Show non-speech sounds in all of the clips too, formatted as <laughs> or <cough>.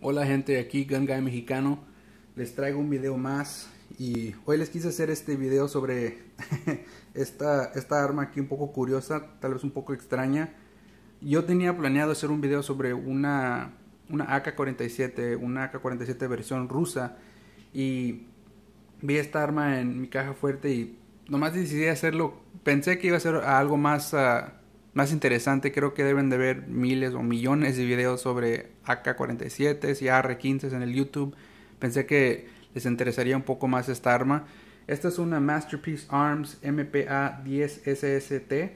Hola gente, aquí Guy Mexicano. Les traigo un video más y hoy les quise hacer este video sobre <laughs> esta, esta arma aquí un poco curiosa, tal vez un poco extraña. Yo tenía planeado hacer un video sobre una, una AK-47, una AK-47 versión rusa y vi esta arma en mi caja fuerte y nomás decidí hacerlo. Pensé que iba a ser algo más... Ah, más interesante, creo que deben de ver miles o millones de videos sobre AK-47 y AR-15 en el YouTube. Pensé que les interesaría un poco más esta arma. Esta es una Masterpiece Arms MPA-10SST.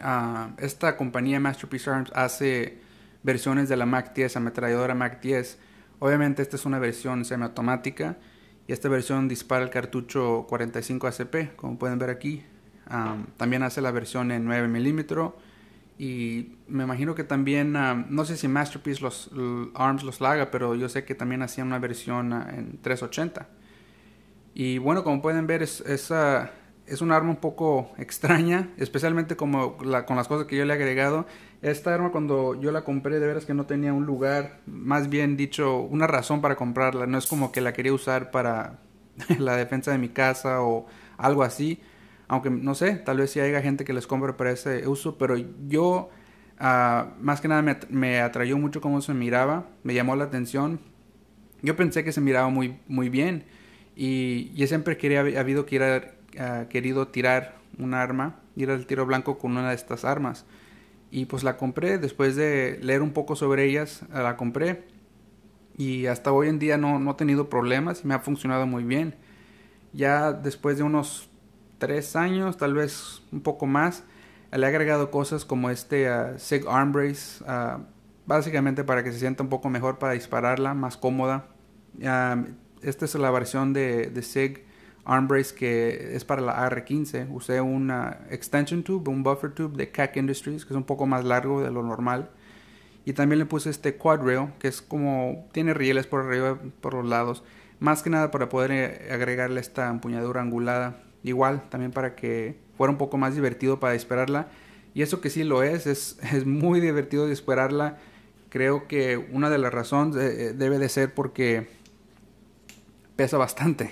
Ah, esta compañía Masterpiece Arms hace versiones de la MAC-10, ametralladora MAC-10. Obviamente esta es una versión semiautomática y esta versión dispara el cartucho 45 ACP, como pueden ver aquí también hace la versión en 9 mm Y me imagino que también, no sé si Masterpiece los, ARMS los haga, pero yo sé que también hacían una versión ah, en 380. Y bueno, como pueden ver, es, es, un arma un poco <laughs> extraña, especialmente como con las cosas que yo le he agregado. Esta arma cuando yo la compré de veras que no tenía un lugar, más bien dicho, una razón para comprarla. No es como que la quería usar para <laughs> la defensa de mi casa o algo así aunque no sé, tal vez si haya gente que les compre para ese uso, pero yo ah, más que nada me, me, atrayó mucho cómo se miraba, me llamó la atención. Yo pensé que se miraba muy, muy bien y yo siempre quería, habido que ah, querido tirar un arma, ir al tiro blanco con una de estas armas. Y pues la compré, después de leer un poco sobre ellas, ah, la compré. Y hasta hoy en día no, no he tenido problemas y me ha funcionado muy bien. Ya después de unos tres años, tal vez un poco más. Le he agregado cosas como este ah, SIG Arm Brace, ah, básicamente para que se sienta un poco mejor para dispararla, más cómoda. Ah, esta es la versión de, SIG Arm Brace que es para la AR-15. Usé una extension tube, un buffer tube de CAC Industries, que es un poco más largo de lo normal. Y también le puse este quad rail, que es como tiene rieles por arriba, por los lados, más que nada para poder eh, agregarle esta empuñadura angulada igual también para que fuera un poco más divertido para esperarla. Y eso que sí lo es, es, <laughs> muy divertido de esperarla. Creo que una de las razones eh, eh, debe de ser porque pesa bastante.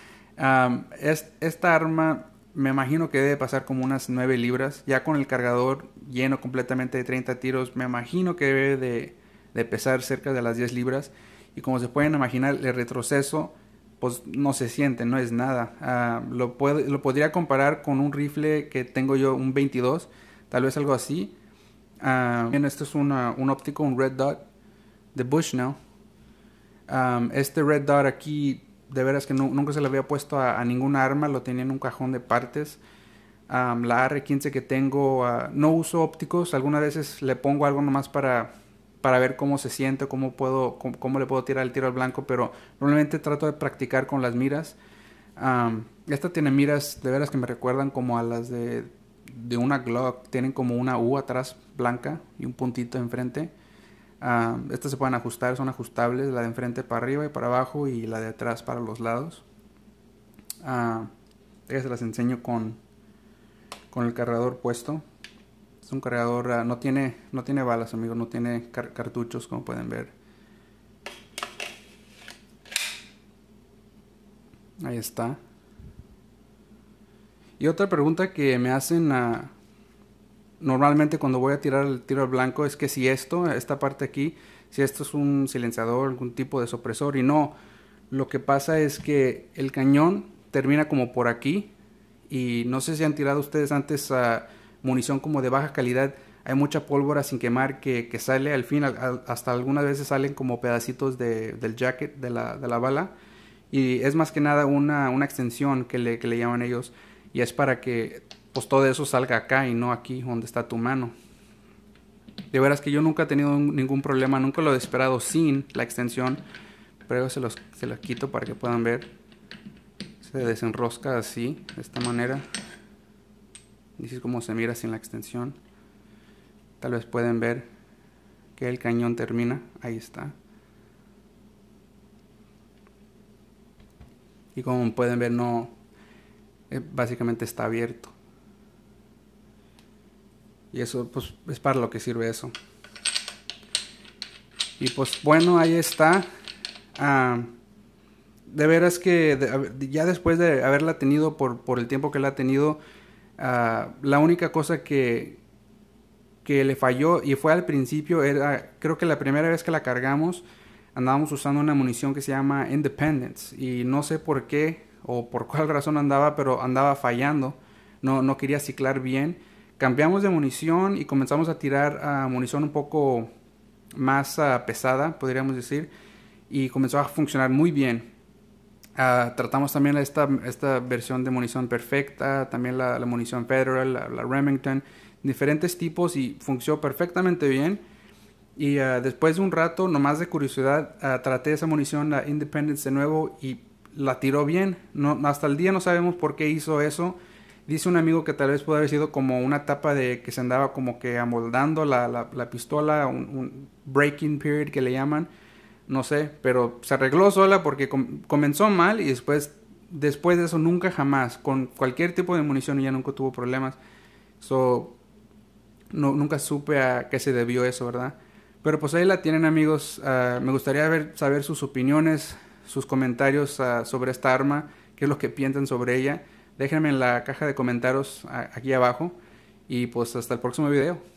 <laughs> es, esta arma me imagino que debe pasar como unas 9 libras. Ya con el cargador lleno completamente de 30 tiros, me imagino que debe de, de pesar cerca de las 10 libras. Y como se pueden imaginar, el retroceso pues no se siente, no es nada. Ah, lo, lo podría comparar con un rifle que tengo yo, un 22, tal vez algo así. Uh, bien, es un óptico, un red dot de Bushnell. now. Ah, este red dot aquí, de veras que nunca se le había puesto a, ningún arma, lo tenía en un cajón de partes. la R15 que tengo, no uso ópticos, algunas veces le pongo algo nomás para para ver cómo se siente, cómo, puedo, cómo, le puedo tirar el tiro al blanco, pero normalmente trato de practicar con las miras. esta tiene miras de veras que me recuerdan como a las de, de, una Glock, tienen como una U atrás blanca y un puntito enfrente. estas se pueden ajustar, son ajustables, la de enfrente para arriba y para abajo y la de atrás para los lados. ya ah, se las enseño con, con el cargador puesto. Es un cargador, ah, no, tiene, no tiene balas, amigos, no tiene cartuchos, como pueden ver. Ahí está. Y otra pregunta que me hacen ah, normalmente cuando voy a tirar el tiro al blanco es que si esto, esta parte aquí, si esto es un silenciador, algún tipo de sopresor. y no, lo que pasa es que el cañón termina como por aquí y no sé si han tirado ustedes antes a ah, munición como de baja calidad, hay mucha pólvora sin quemar que, sale al fin, hasta algunas veces salen como pedacitos de, del jacket, de la, bala, y es más que nada una, una extensión que le, que le, llaman ellos, y es para que pues todo eso salga acá y no aquí donde está tu mano. De veras que yo nunca he tenido ningún problema, nunca lo he esperado sin la extensión, pero se se los quito para que puedan ver. Se desenrosca así, de esta manera. Dices cómo se mira sin la extensión. Tal vez pueden ver que el cañón termina. Ahí está. Y como pueden ver, no. Eh, básicamente está abierto. Y eso, pues, es para lo que sirve eso. Y pues, bueno, ahí está. Ah, de veras que ya después de haberla tenido por, por el tiempo que la ha tenido, Ah, la única cosa que, que le falló y fue al principio, era, creo que la primera vez que la cargamos andábamos usando una munición que se llama Independence y no sé por qué o por <laughs> cuál razón andaba, pero andaba fallando, no, quería ciclar bien. Cambiamos de munición y comenzamos a tirar a ah, munición un poco más ah, pesada, podríamos decir, y comenzó a funcionar muy bien. Ah, tratamos también esta, esta versión de munición perfecta, también la, munición Federal, la, Remington, diferentes tipos y funcionó perfectamente bien. Y ah, después de un rato, nomás de curiosidad, ah, traté esa munición, la Independence de nuevo y la tiró bien. hasta el día no sabemos por qué hizo eso. Dice un amigo que tal vez pudo haber sido como una etapa de que se andaba como que amoldando la, la pistola, un, un breaking period que le llaman no sé, pero se arregló sola porque comenzó mal y después, después de eso nunca jamás, con cualquier tipo de munición ya nunca tuvo problemas. So, no, nunca supe a qué se debió eso, ¿verdad? Pero pues ahí la tienen amigos, ah, me gustaría ver, saber sus opiniones, sus comentarios ah, sobre esta arma, qué es lo que piensan sobre ella. Déjenme en la caja de comentarios ah, aquí abajo y pues hasta el próximo video.